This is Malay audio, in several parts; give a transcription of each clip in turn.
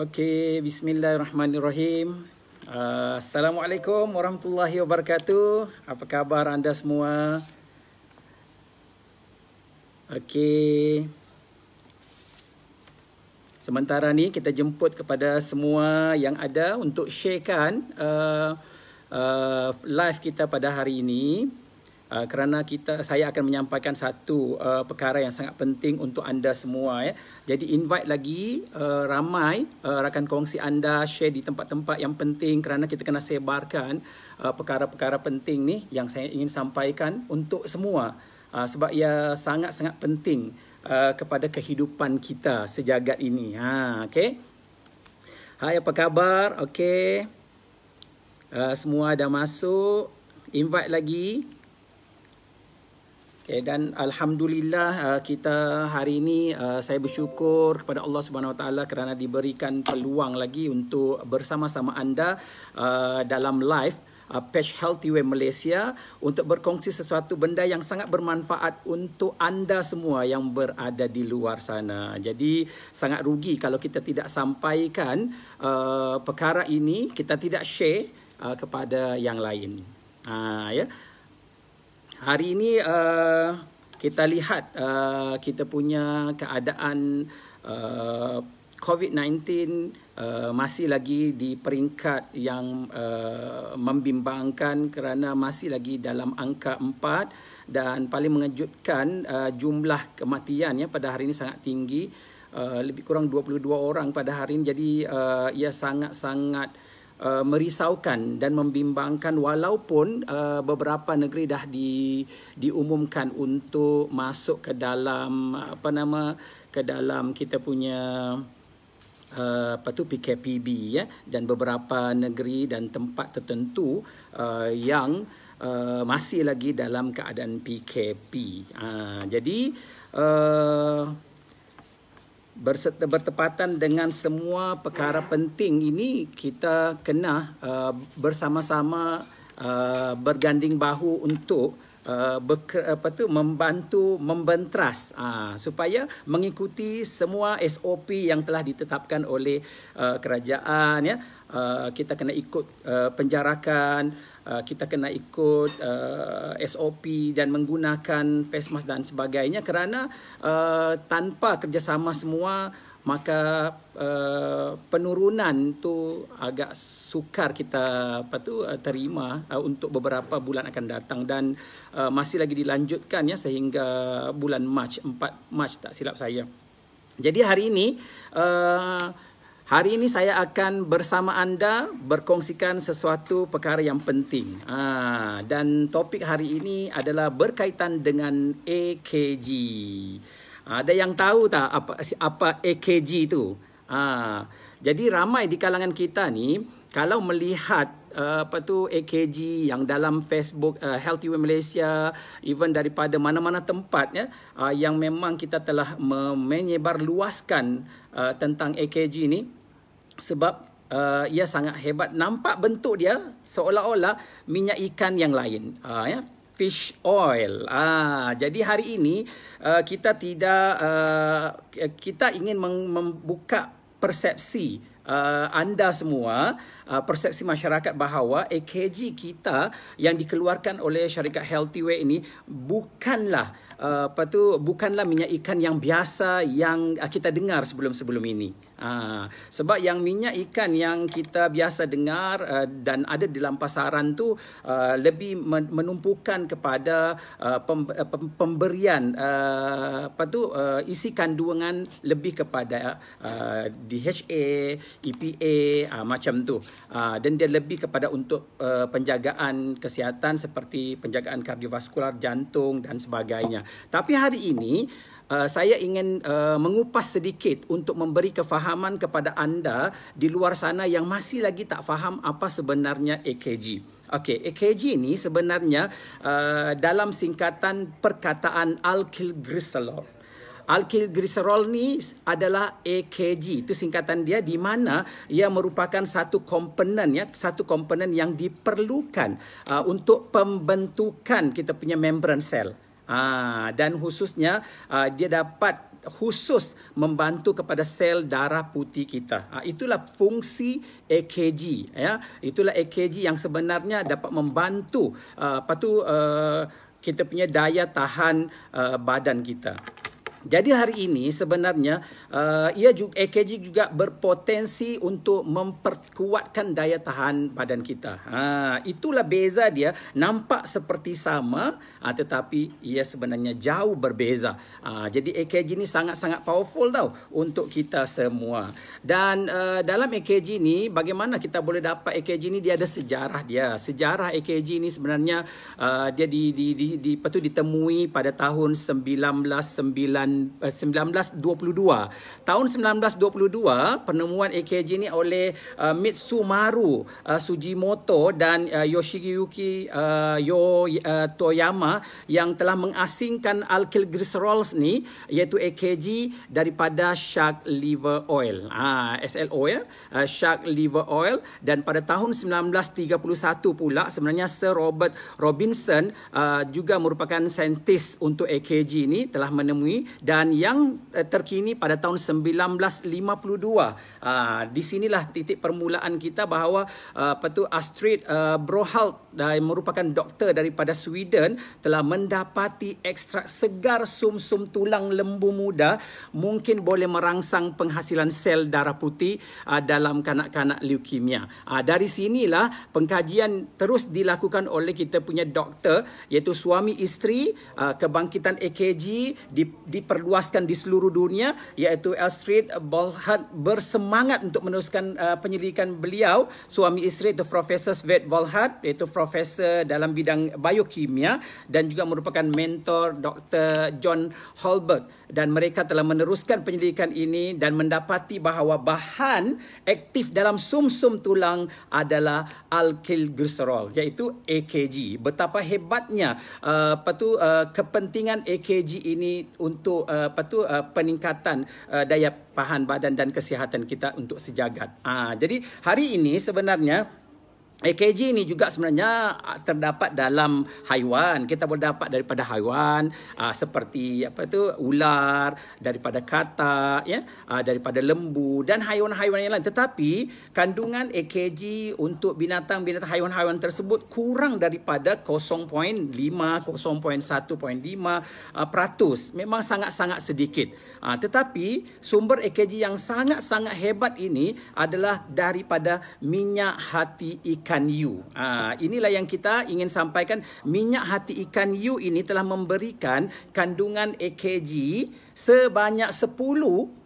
Okey, bismillahirrahmanirrahim. Uh, Assalamualaikum warahmatullahi wabarakatuh. Apa khabar anda semua? Okey. Sementara ni kita jemput kepada semua yang ada untuk sharekan uh, uh, live kita pada hari ini. Uh, kerana kita saya akan menyampaikan satu uh, perkara yang sangat penting untuk anda semua ya. Jadi invite lagi uh, ramai uh, rakan kongsi anda share di tempat-tempat yang penting kerana kita kena sebarkan uh, perkara-perkara penting ni yang saya ingin sampaikan untuk semua uh, sebab ia sangat-sangat penting uh, kepada kehidupan kita sejagat ini. Ha okey. Hai apa khabar? Okey. Uh, semua dah masuk invite lagi Okay, eh, dan alhamdulillah uh, kita hari ini uh, saya bersyukur kepada Allah Subhanahu Wa kerana diberikan peluang lagi untuk bersama-sama anda uh, dalam live Page Healthy Way Malaysia untuk berkongsi sesuatu benda yang sangat bermanfaat untuk anda semua yang berada di luar sana. Jadi sangat rugi kalau kita tidak sampaikan uh, perkara ini, kita tidak share uh, kepada yang lain. Uh, ah yeah. ya hari ini uh, kita lihat uh, kita punya keadaan uh, COVID-19 uh, masih lagi di peringkat yang uh, membimbangkan kerana masih lagi dalam angka 4 dan paling mengejutkan uh, jumlah kematian ya pada hari ini sangat tinggi uh, lebih kurang 22 orang pada hari ini jadi uh, ia sangat-sangat uh, Uh, merisaukan dan membimbangkan walaupun uh, beberapa negeri dah di diumumkan untuk masuk ke dalam apa nama ke dalam kita punya Uh, apa tu PKPB ya dan beberapa negeri dan tempat tertentu uh, yang uh, masih lagi dalam keadaan PKP. Uh, jadi uh, Berset bertepatan dengan semua perkara penting ini kita kena uh, bersama-sama uh, berganding bahu untuk uh, beker, apa tu membantu membentras uh, supaya mengikuti semua SOP yang telah ditetapkan oleh uh, kerajaan ya uh, kita kena ikut uh, penjarakan uh, Uh, kita kena ikut uh, SOP dan menggunakan face mask dan sebagainya kerana uh, tanpa kerjasama semua maka uh, penurunan tu agak sukar kita apa tu uh, terima uh, untuk beberapa bulan akan datang dan uh, masih lagi dilanjutkan ya sehingga bulan Mac 4 Mac tak silap saya. Jadi hari ini uh, Hari ini saya akan bersama anda berkongsikan sesuatu perkara yang penting. Ha, dan topik hari ini adalah berkaitan dengan AKG. Ada yang tahu tak apa, apa AKG itu? Ha, jadi ramai di kalangan kita ni kalau melihat ah, apa tu AKG yang dalam Facebook uh, Healthy Way Malaysia even daripada mana-mana tempat ya uh, yang memang kita telah menyebar uh, tentang AKG ini sebab uh, ia sangat hebat nampak bentuk dia seolah-olah minyak ikan yang lain uh, ya fish oil ah jadi hari ini uh, kita tidak uh, kita ingin membuka persepsi Uh, anda semua uh, persepsi masyarakat bahawa EKG kita yang dikeluarkan oleh syarikat Healthy Way ini bukanlah uh, apa tu bukanlah minyak ikan yang biasa yang kita dengar sebelum-sebelum ini. Ha, sebab yang minyak ikan yang kita biasa dengar uh, dan ada dalam pasaran tu uh, lebih menumpukan kepada uh, pem, uh, pemberian uh, apa tu uh, isi kandungan lebih kepada uh, DHA, EPA uh, macam tu. Uh, dan dia lebih kepada untuk uh, penjagaan kesihatan seperti penjagaan kardiovaskular, jantung dan sebagainya. Tapi hari ini Uh, saya ingin uh, mengupas sedikit untuk memberi kefahaman kepada anda di luar sana yang masih lagi tak faham apa sebenarnya EKG. Okey, EKG ini sebenarnya uh, dalam singkatan perkataan alkyl glycerol. Alkyl glycerol ni adalah EKG Itu singkatan dia di mana ia merupakan satu komponen ya, satu komponen yang diperlukan uh, untuk pembentukan kita punya membran sel. Ah, dan khususnya uh, dia dapat khusus membantu kepada sel darah putih kita. Uh, itulah fungsi EKG ya. Itulah EKG yang sebenarnya dapat membantu uh, apa tu uh, kita punya daya tahan uh, badan kita. Jadi hari ini sebenarnya uh, ia juga EKG juga berpotensi untuk memperkuatkan daya tahan badan kita. Ha itulah beza dia nampak seperti sama ha, tetapi ia sebenarnya jauh berbeza. Ha, jadi EKG ini sangat-sangat powerful tau untuk kita semua. Dan uh, dalam EKG ini, bagaimana kita boleh dapat EKG ini? dia ada sejarah dia. Sejarah EKG ini sebenarnya uh, dia di di di, di, di ditemui pada tahun 1990 1922. Eh, tahun 1922, penemuan AKG ini oleh uh, Mitsumaru uh, Sujimoto dan uh, Yoshiyuki uh, Yo uh, Toyama yang telah mengasingkan alkyl glycerols ni iaitu AKG daripada shark liver oil. Ah SLO ya, uh, shark liver oil dan pada tahun 1931 pula sebenarnya Sir Robert Robinson uh, juga merupakan saintis untuk AKG ini telah menemui dan yang uh, terkini pada tahun 1952 uh, ah, di sinilah titik permulaan kita bahawa uh, apa tu Astrid uh, Brohalt yang merupakan doktor daripada Sweden telah mendapati ekstrak segar sum-sum tulang lembu muda mungkin boleh merangsang penghasilan sel darah putih uh, dalam kanak-kanak leukemia. Uh, dari sinilah pengkajian terus dilakukan oleh kita punya doktor iaitu suami isteri uh, kebangkitan AKG di, diperluaskan di seluruh dunia iaitu Astrid Bolhat bersemangat untuk meneruskan uh, penyelidikan beliau suami isteri itu Profesor Svet Bolhat iaitu Prof profesor dalam bidang biokimia dan juga merupakan mentor Dr. John Holberg dan mereka telah meneruskan penyelidikan ini dan mendapati bahawa bahan aktif dalam sum-sum tulang adalah alkil glycerol iaitu AKG. Betapa hebatnya uh, apa tu uh, kepentingan AKG ini untuk uh, apa tu uh, peningkatan uh, daya pahan badan dan kesihatan kita untuk sejagat. Ah jadi hari ini sebenarnya EKG ni juga sebenarnya ah, terdapat dalam haiwan. Kita boleh dapat daripada haiwan aa, ah, seperti apa tu ular, daripada katak ya, aa, ah, daripada lembu dan haiwan-haiwan yang lain. Tetapi kandungan EKG untuk binatang-binatang haiwan-haiwan tersebut kurang daripada 0.5 0.1.5 peratus. Memang sangat-sangat sedikit. Aa, tetapi sumber EKG yang sangat-sangat hebat ini adalah daripada minyak hati ikan ikan you. Ha, inilah yang kita ingin sampaikan. Minyak hati ikan you ini telah memberikan kandungan AKG sebanyak 10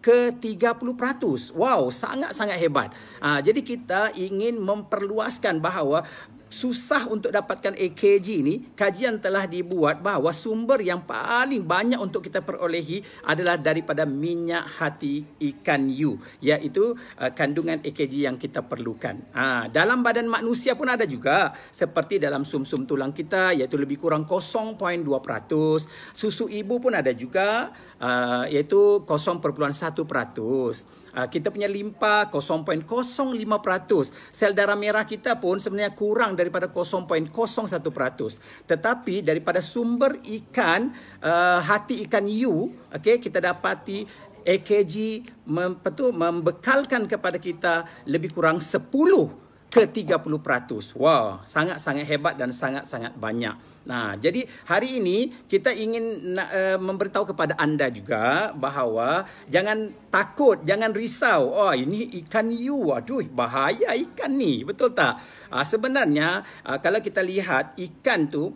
ke 30%. peratus. Wow, sangat-sangat hebat. Ha, jadi kita ingin memperluaskan bahawa susah untuk dapatkan AKG ini. kajian telah dibuat bahawa sumber yang paling banyak untuk kita perolehi adalah daripada minyak hati ikan yu, iaitu uh, kandungan AKG yang kita perlukan. Ha, dalam badan manusia pun ada juga, seperti dalam sum-sum tulang kita, iaitu lebih kurang 0.2%. Susu ibu pun ada juga, Ah, iaitu 0.1%. Uh, ah, kita punya limpa 0.05%. Sel darah merah kita pun sebenarnya kurang daripada 0.01%. Tetapi daripada sumber ikan uh, hati ikan U, okay kita dapati AKG mem, betul, membekalkan kepada kita lebih kurang 10 ke 30%. Wow, sangat-sangat hebat dan sangat-sangat banyak. Nah, jadi hari ini kita ingin uh, memberitahu kepada anda juga bahawa jangan takut, jangan risau. Oh, ini ikan you, Aduh, bahaya ikan ni. Betul tak? Uh, sebenarnya uh, kalau kita lihat ikan tu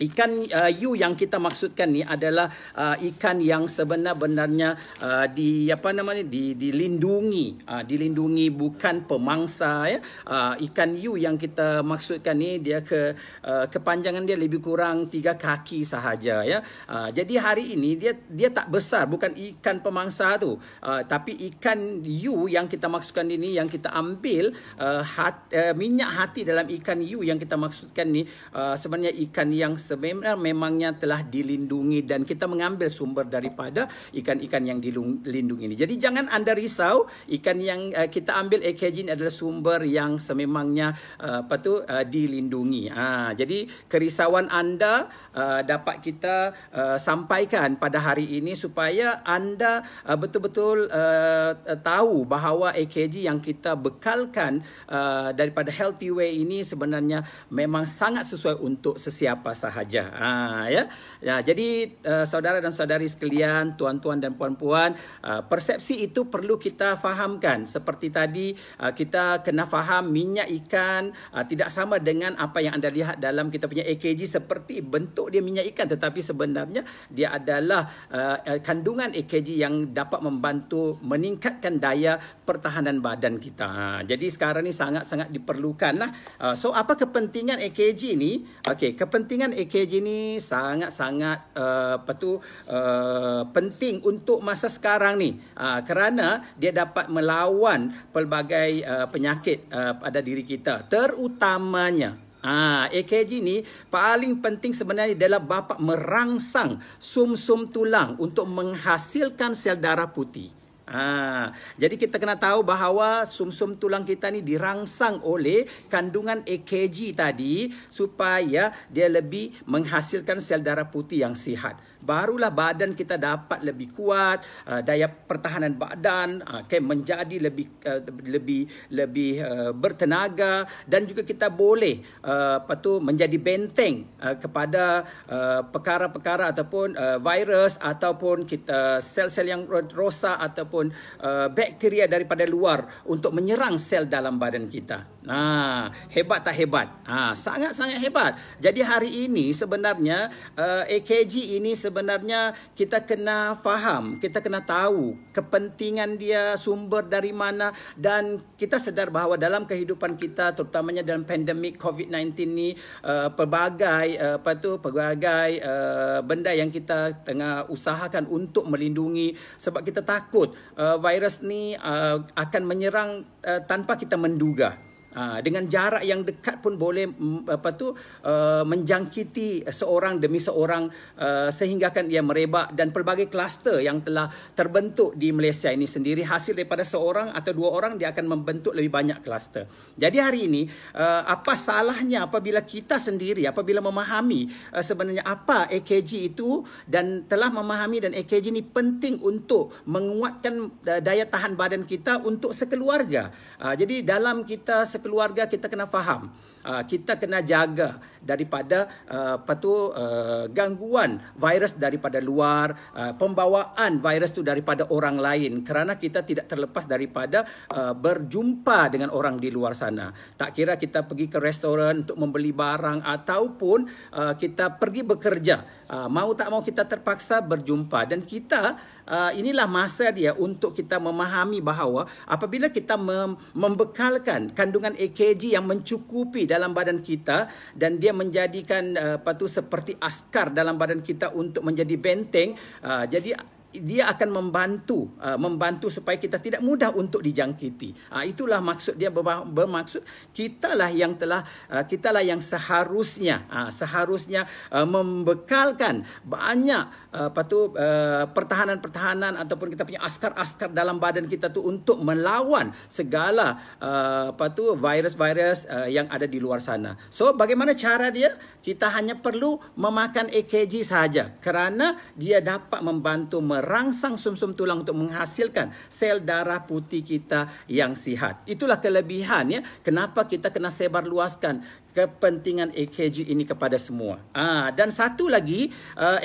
Ikan uh, yu yang kita maksudkan ni adalah uh, ikan yang sebenar-benarnya uh, di apa nama ni di dilindungi uh, dilindungi bukan pemangsa ya uh, ikan yu yang kita maksudkan ni dia ke uh, kepanjangan dia lebih kurang tiga kaki sahaja ya uh, jadi hari ini dia dia tak besar bukan ikan pemangsa tu uh, tapi ikan yu yang kita maksudkan ini yang kita ambil uh, hat, uh, minyak hati dalam ikan yu yang kita maksudkan ni uh, sebenarnya ikan yang sebenarnya memangnya telah dilindungi dan kita mengambil sumber daripada ikan-ikan yang dilindungi ini. Jadi jangan anda risau ikan yang uh, kita ambil ini adalah sumber yang sememangnya uh, apa tu uh, dilindungi. Ha, jadi kerisauan anda uh, dapat kita uh, sampaikan pada hari ini supaya anda uh, betul-betul uh, tahu bahawa AKG yang kita bekalkan uh, daripada Healthy Way ini sebenarnya memang sangat sesuai untuk sesiapa sahaja sahaja. Ha, ah, ya. ya. Jadi uh, saudara dan saudari sekalian, tuan-tuan dan puan-puan, uh, persepsi itu perlu kita fahamkan. Seperti tadi uh, kita kena faham minyak ikan uh, tidak sama dengan apa yang anda lihat dalam kita punya AKG seperti bentuk dia minyak ikan tetapi sebenarnya dia adalah uh, kandungan AKG yang dapat membantu meningkatkan daya pertahanan badan kita. Ha, jadi sekarang ni sangat-sangat diperlukan lah. Uh, so apa kepentingan AKG ni? Okay, kepentingan AKJ ni sangat-sangat uh, apa tu uh, penting untuk masa sekarang ni. Uh, kerana dia dapat melawan pelbagai uh, penyakit uh, pada diri kita terutamanya Ah, EKG ni paling penting sebenarnya adalah bapak merangsang sum-sum tulang untuk menghasilkan sel darah putih. Ha, jadi kita kena tahu bahawa sumsum tulang kita ni dirangsang oleh kandungan EKG tadi supaya dia lebih menghasilkan sel darah putih yang sihat barulah badan kita dapat lebih kuat uh, daya pertahanan badan uh, okay, menjadi lebih uh, lebih lebih uh, bertenaga dan juga kita boleh uh, apa tu menjadi benteng uh, kepada uh, perkara-perkara ataupun uh, virus ataupun kita sel-sel yang rosak ataupun uh, bakteria daripada luar untuk menyerang sel dalam badan kita. Nah, hebat tak hebat? Ah, sangat-sangat hebat. Jadi hari ini sebenarnya uh, AKG ini se- sebenarnya kita kena faham, kita kena tahu kepentingan dia, sumber dari mana dan kita sedar bahawa dalam kehidupan kita terutamanya dalam pandemik COVID-19 ni uh, pelbagai uh, apa tu pelbagai uh, benda yang kita tengah usahakan untuk melindungi sebab kita takut uh, virus ni uh, akan menyerang uh, tanpa kita menduga. Ah, dengan jarak yang dekat pun boleh mm, apa tu uh, menjangkiti seorang demi seorang uh, sehingga kan ia merebak dan pelbagai kluster yang telah terbentuk di Malaysia ini sendiri hasil daripada seorang atau dua orang dia akan membentuk lebih banyak kluster. Jadi hari ini uh, apa salahnya apabila kita sendiri apabila memahami uh, sebenarnya apa AKG itu dan telah memahami dan AKG ini penting untuk menguatkan uh, daya tahan badan kita untuk sekeluarga. Uh, jadi dalam kita sekeluarga keluarga kita kena faham Ah, kita kena jaga daripada uh, apa tu uh, gangguan virus daripada luar uh, pembawaan virus tu daripada orang lain kerana kita tidak terlepas daripada uh, berjumpa dengan orang di luar sana tak kira kita pergi ke restoran untuk membeli barang ataupun uh, kita pergi bekerja uh, mau tak mau kita terpaksa berjumpa dan kita Uh, inilah masa dia untuk kita memahami bahawa apabila kita mem- membekalkan kandungan AKG yang mencukupi dalam badan kita dan dia menjadikan uh, apa seperti askar dalam badan kita untuk menjadi benteng uh, jadi dia akan membantu uh, membantu supaya kita tidak mudah untuk dijangkiti. Uh, itulah maksud dia bermaksud kitalah yang telah uh, kitalah yang seharusnya uh, seharusnya uh, membekalkan banyak uh, apa tu uh, pertahanan-pertahanan ataupun kita punya askar-askar dalam badan kita tu untuk melawan segala uh, apa tu virus-virus uh, yang ada di luar sana. So bagaimana cara dia? Kita hanya perlu memakan EKG saja kerana dia dapat membantu mer- merangsang sum-sum tulang untuk menghasilkan sel darah putih kita yang sihat. Itulah kelebihan ya. Kenapa kita kena sebar luaskan kepentingan EKG ini kepada semua. Ah dan satu lagi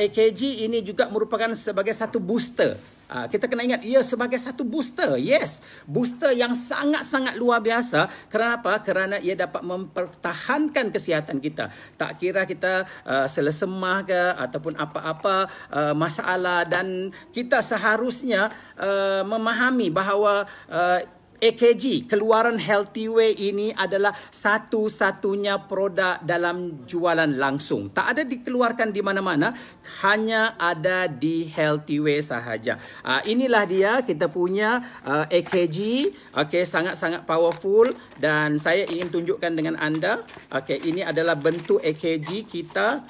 EKG ah, ini juga merupakan sebagai satu booster Ah, kita kena ingat ia sebagai satu booster. Yes, booster yang sangat-sangat luar biasa. Kerana apa? Kerana ia dapat mempertahankan kesihatan kita. Tak kira kita uh, selesemah ke ataupun apa-apa uh, masalah dan kita seharusnya uh, memahami bahawa uh, AKG keluaran Healthy Way ini adalah satu-satunya produk dalam jualan langsung. Tak ada dikeluarkan di mana-mana, hanya ada di Healthy Way sahaja. Uh, inilah dia kita punya uh, ah, AKG. Okey, sangat-sangat powerful dan saya ingin tunjukkan dengan anda. Okay, ini adalah bentuk AKG kita.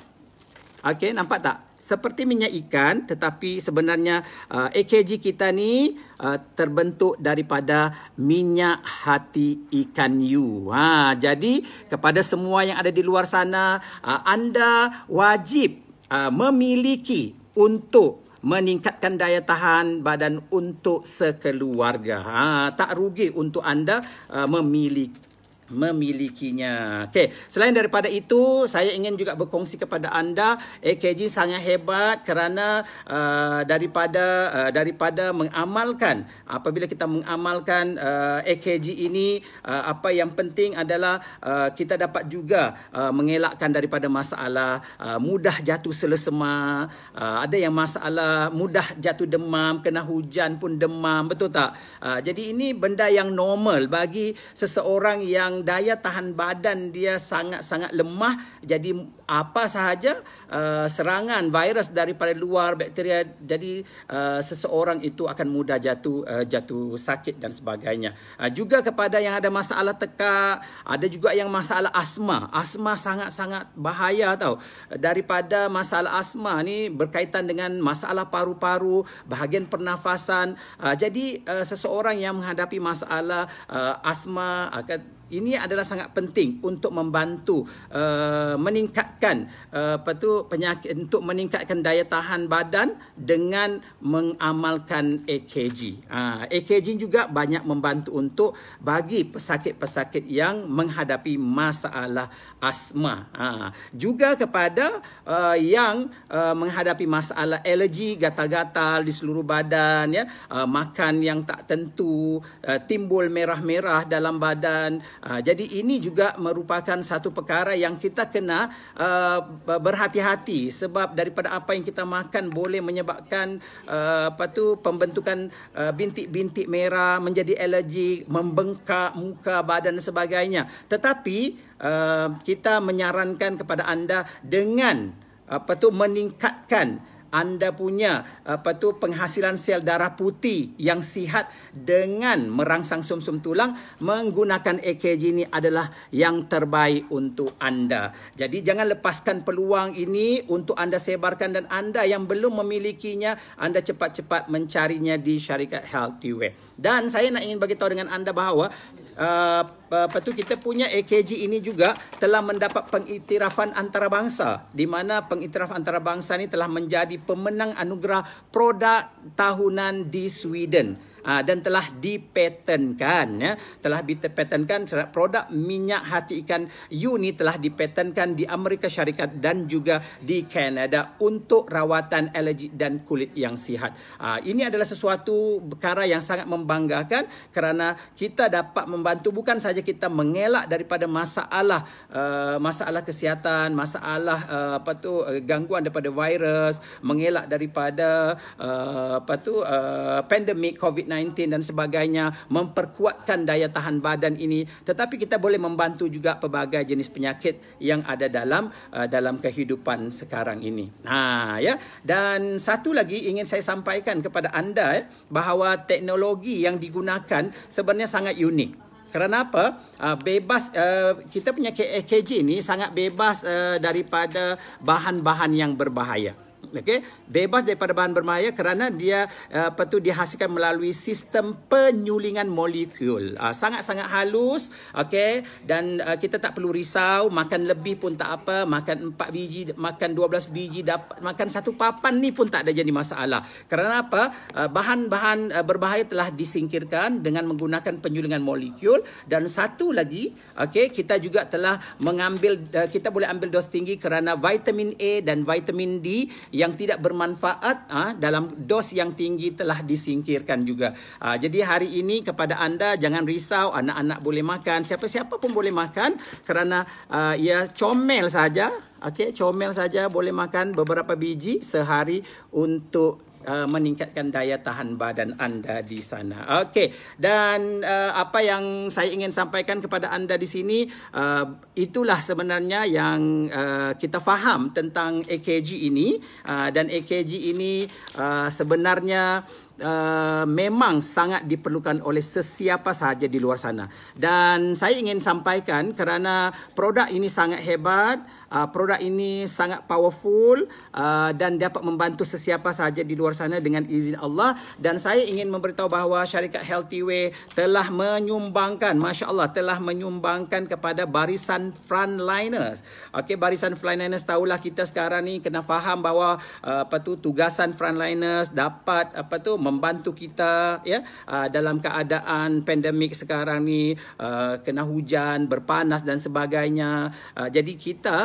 Okay, nampak tak? seperti minyak ikan tetapi sebenarnya uh, AKG kita ni uh, terbentuk daripada minyak hati ikan you. Ha jadi kepada semua yang ada di luar sana uh, anda wajib uh, memiliki untuk meningkatkan daya tahan badan untuk sekeluarga. Ha tak rugi untuk anda uh, memiliki memilikinya. Okey, selain daripada itu, saya ingin juga berkongsi kepada anda, AKG eh, sangat hebat kerana uh, daripada uh, daripada mengamalkan apabila kita mengamalkan uh, AKG ini, uh, apa yang penting adalah uh, kita dapat juga uh, mengelakkan daripada masalah uh, mudah jatuh selesema, uh, ada yang masalah mudah jatuh demam, kena hujan pun demam, betul tak? Uh, jadi ini benda yang normal bagi seseorang yang yang daya tahan badan dia sangat-sangat lemah jadi apa sahaja uh, serangan virus daripada luar bakteria jadi uh, seseorang itu akan mudah jatuh uh, jatuh sakit dan sebagainya uh, juga kepada yang ada masalah tekak ada juga yang masalah asma asma sangat-sangat bahaya tahu? daripada masalah asma ni berkaitan dengan masalah paru-paru bahagian pernafasan uh, jadi uh, seseorang yang menghadapi masalah uh, asma akan uh, ini adalah sangat penting untuk membantu uh, meningkatkan uh, apa tu penyakit untuk meningkatkan daya tahan badan dengan mengamalkan EKG. Uh, ah, EKG juga banyak membantu untuk bagi pesakit-pesakit yang menghadapi masalah asma. Uh, juga kepada uh, yang uh, menghadapi masalah alergi gatal-gatal di seluruh badan ya, uh, makan yang tak tentu, uh, timbul merah-merah dalam badan Ha, jadi ini juga merupakan satu perkara yang kita kena uh, berhati-hati sebab daripada apa yang kita makan boleh menyebabkan uh, apa tu pembentukan uh, bintik-bintik merah menjadi alergi membengkak muka badan dan sebagainya tetapi uh, kita menyarankan kepada anda dengan apa tu meningkatkan anda punya apa tu penghasilan sel darah putih yang sihat dengan merangsang sumsum tulang menggunakan EKG ini adalah yang terbaik untuk anda. Jadi jangan lepaskan peluang ini untuk anda sebarkan dan anda yang belum memilikinya anda cepat-cepat mencarinya di syarikat Healthy Way. Dan saya nak ingin bagi tahu dengan anda bahawa apa ah, ah, tu kita punya AKG ini juga telah mendapat pengiktirafan antarabangsa di mana pengiktiraf antarabangsa ini telah menjadi pemenang anugerah produk tahunan di Sweden uh, dan telah dipatenkan ya telah dipatenkan produk minyak hati ikan uni telah dipatenkan di Amerika Syarikat dan juga di Kanada untuk rawatan alergi dan kulit yang sihat. Uh, ini adalah sesuatu perkara yang sangat membanggakan kerana kita dapat membantu bukan saja kita mengelak daripada masalah uh, masalah kesihatan, masalah uh, apa tu uh, gangguan daripada virus, mengelak daripada uh, apa tu uh, pandemik COVID-19 dan sebagainya memperkuatkan daya tahan badan ini tetapi kita boleh membantu juga pelbagai jenis penyakit yang ada dalam uh, dalam kehidupan sekarang ini. Nah ha, ya dan satu lagi ingin saya sampaikan kepada anda ya, bahawa teknologi yang digunakan sebenarnya sangat unik. Kerana apa? Uh, bebas uh, kita punya KKG eh, ini sangat bebas uh, daripada bahan-bahan yang berbahaya okey bebas daripada bahan berbahaya kerana dia uh, apa tu dihasilkan melalui sistem penyulingan molekul ah, sangat-sangat halus okey dan uh, kita tak perlu risau makan lebih pun tak apa makan 4 biji makan 12 biji dapat makan satu papan ni pun tak ada jadi masalah kerana apa uh, bahan-bahan berbahaya telah disingkirkan dengan menggunakan penyulingan molekul dan satu lagi okey kita juga telah mengambil kita boleh ambil dos tinggi kerana vitamin A dan vitamin D yang tidak bermanfaat ha, dalam dos yang tinggi telah disingkirkan juga. Ha, jadi hari ini kepada anda jangan risau anak-anak boleh makan siapa-siapa pun boleh makan kerana uh, ia comel saja. Okey, comel saja boleh makan beberapa biji sehari untuk Uh, meningkatkan daya tahan badan anda di sana. Okey, dan uh, apa yang saya ingin sampaikan kepada anda di sini uh, itulah sebenarnya yang uh, kita faham tentang EKG ini uh, dan EKG ini uh, sebenarnya uh, Uh, memang sangat diperlukan oleh sesiapa sahaja di luar sana. Dan saya ingin sampaikan kerana produk ini sangat hebat, uh, produk ini sangat powerful uh, dan dapat membantu sesiapa sahaja di luar sana dengan izin Allah. Dan saya ingin memberitahu bahawa syarikat Healthy Way telah menyumbangkan, masya Allah, telah menyumbangkan kepada barisan frontliners. Okey, barisan frontliners tahulah kita sekarang ni kena faham bahawa uh, apa tu tugasan frontliners dapat apa tu membantu kita ya uh, dalam keadaan pandemik sekarang ni uh, kena hujan berpanas dan sebagainya uh, jadi kita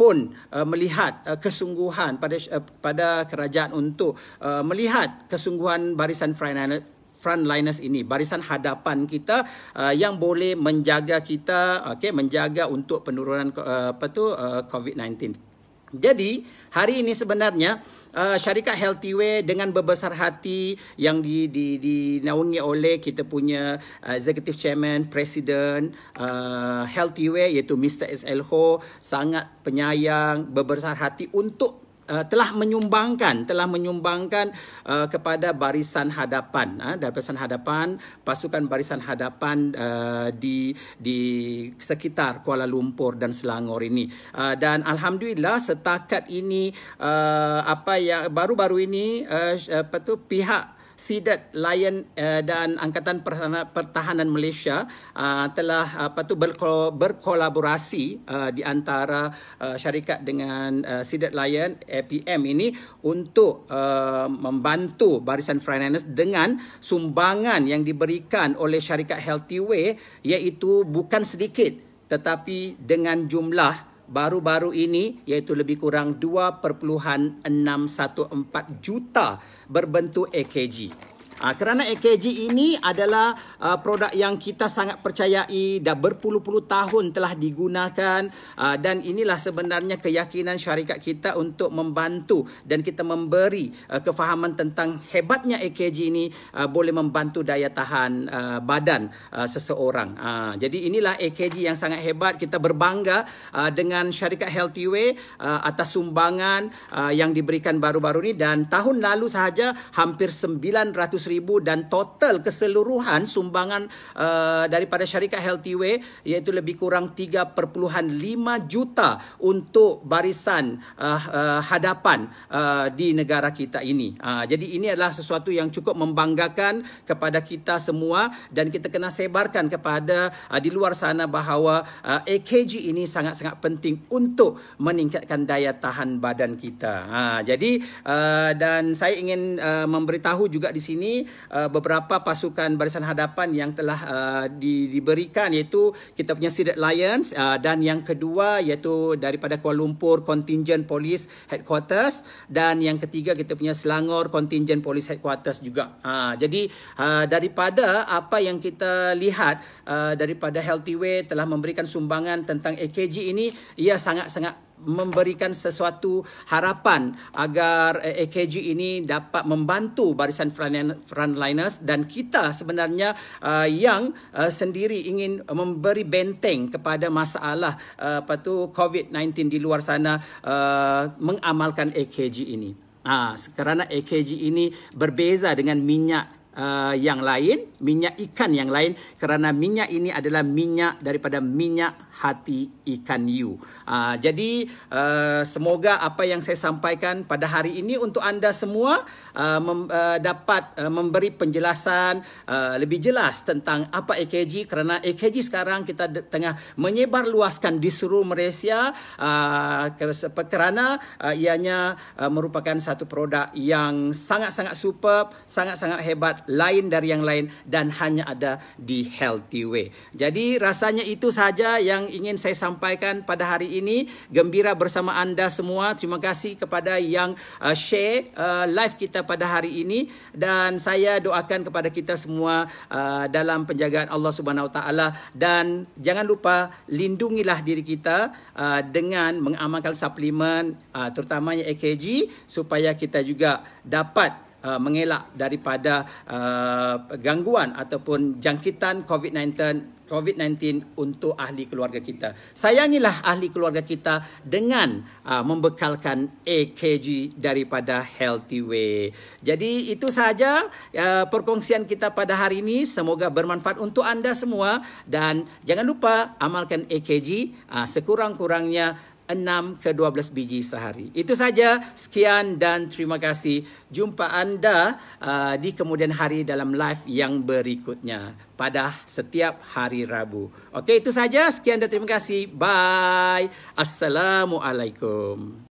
pun melihat kesungguhan pada pada kerajaan untuk melihat kesungguhan barisan frontline frontliners ini barisan hadapan kita uh, yang boleh menjaga kita okey menjaga untuk penurunan uh, apa tu uh, COVID-19 jadi hari ini sebenarnya uh, syarikat Healthyway dengan berbesar hati yang di, di, dinaungi oleh kita punya uh, Executive Chairman, president uh, Healthyway iaitu Mr. S.L. Ho sangat penyayang, berbesar hati untuk uh, telah menyumbangkan telah menyumbangkan uh, kepada barisan hadapan uh, barisan hadapan pasukan barisan hadapan uh, di di sekitar Kuala Lumpur dan Selangor ini uh, dan alhamdulillah setakat ini uh, apa yang baru-baru ini uh, apa tu pihak uh, SIDAT Lion uh, dan Angkatan Pertahanan Malaysia uh, telah ah, apa tu berkol- berkolaborasi uh, di antara uh, syarikat dengan uh, SIDAT Lion APM ini untuk uh, membantu barisan frontliners dengan sumbangan yang diberikan oleh syarikat Healthy Way iaitu bukan sedikit tetapi dengan jumlah baru-baru ini iaitu lebih kurang 2.614 juta berbentuk AKG. Ah, kerana AKG ini adalah uh, produk yang kita sangat percayai dah berpuluh-puluh tahun telah digunakan uh, dan inilah sebenarnya keyakinan syarikat kita untuk membantu dan kita memberi uh, kefahaman tentang hebatnya AKG ini uh, boleh membantu daya tahan uh, badan uh, seseorang. Uh, jadi inilah AKG yang sangat hebat kita berbangga uh, dengan syarikat Healthy Way uh, atas sumbangan uh, yang diberikan baru-baru ini dan tahun lalu sahaja hampir 900 ribu dan total keseluruhan sumbangan uh, daripada syarikat Healthy Way iaitu lebih kurang 3.5 juta untuk barisan uh, uh, hadapan uh, di negara kita ini. Uh, jadi ini adalah sesuatu yang cukup membanggakan kepada kita semua dan kita kena sebarkan kepada uh, di luar sana bahawa uh, AKG ini sangat-sangat penting untuk meningkatkan daya tahan badan kita. Ha, jadi uh, dan saya ingin uh, memberitahu juga di sini uh, beberapa pasukan barisan hadapan yang telah uh, di, diberikan iaitu kita punya Seeded Lions uh, dan yang kedua iaitu daripada Kuala Lumpur Contingent Police Headquarters dan yang ketiga kita punya Selangor Contingent Police Headquarters juga. Uh, jadi uh, daripada apa yang kita lihat uh, daripada Healthy Way telah memberikan sumbangan tentang AKG ini ia sangat-sangat memberikan sesuatu harapan agar eh, AKG ini dapat membantu barisan frontliners dan kita sebenarnya uh, yang uh, sendiri ingin memberi benteng kepada masalah uh, COVID-19 di luar sana uh, mengamalkan AKG ini. Ah uh, kerana AKG ini berbeza dengan minyak uh, yang lain, minyak ikan yang lain kerana minyak ini adalah minyak daripada minyak hati ikan you. Uh, jadi uh, semoga apa yang saya sampaikan pada hari ini untuk anda semua uh, mem- uh, dapat uh, memberi penjelasan uh, lebih jelas tentang apa EKG kerana EKG sekarang kita tengah menyebar luaskan di seluruh Malaysia uh, kerana uh, ianya uh, merupakan satu produk yang sangat-sangat superb, sangat-sangat hebat, lain dari yang lain dan hanya ada di Healthy Way. Jadi rasanya itu saja yang ingin saya sampaikan pada hari ini. Gembira bersama anda semua. Terima kasih kepada yang uh, share uh, live kita pada hari ini dan saya doakan kepada kita semua uh, dalam penjagaan Allah Subhanahu Wa Taala dan jangan lupa lindungilah diri kita uh, dengan mengamalkan suplemen uh, terutamanya AKG supaya kita juga dapat Uh, mengelak daripada uh, gangguan ataupun jangkitan COVID-19 COVID-19 untuk ahli keluarga kita. Sayangilah ahli keluarga kita dengan uh, membekalkan AKG daripada Healthy Way. Jadi itu sahaja uh, perkongsian kita pada hari ini. Semoga bermanfaat untuk anda semua dan jangan lupa amalkan AKG uh, sekurang-kurangnya 6 ke 12 biji sehari. Itu saja. Sekian dan terima kasih. Jumpa anda uh, di kemudian hari dalam live yang berikutnya. Pada setiap hari Rabu. Okey, itu saja. Sekian dan terima kasih. Bye. Assalamualaikum.